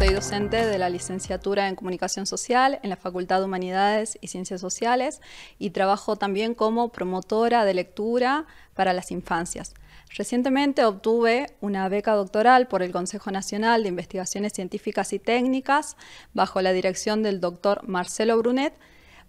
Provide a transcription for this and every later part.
Soy docente de la licenciatura en Comunicación Social en la Facultad de Humanidades y Ciencias Sociales y trabajo también como promotora de lectura para las infancias. Recientemente obtuve una beca doctoral por el Consejo Nacional de Investigaciones Científicas y Técnicas bajo la dirección del doctor Marcelo Brunet,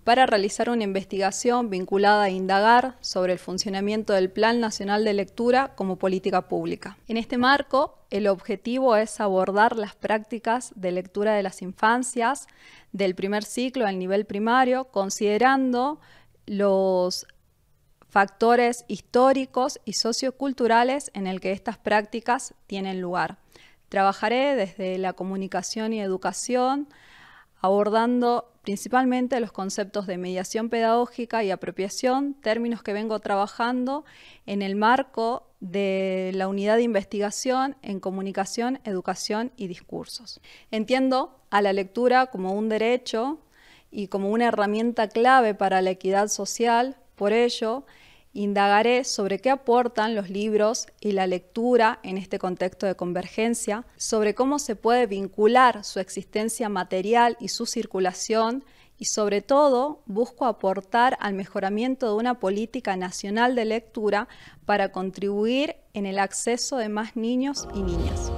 para realizar una investigación vinculada a indagar sobre el funcionamiento del Plan Nacional de Lectura como política pública. En este marco, el objetivo es abordar las prácticas de lectura de las infancias del primer ciclo al nivel primario, considerando los factores históricos y socioculturales en el que estas prácticas tienen lugar. Trabajaré desde la comunicación y educación abordando principalmente los conceptos de mediación pedagógica y apropiación, términos que vengo trabajando en el marco de la unidad de investigación en comunicación, educación y discursos. Entiendo a la lectura como un derecho y como una herramienta clave para la equidad social, por ello Indagaré sobre qué aportan los libros y la lectura en este contexto de convergencia, sobre cómo se puede vincular su existencia material y su circulación y sobre todo busco aportar al mejoramiento de una política nacional de lectura para contribuir en el acceso de más niños y niñas.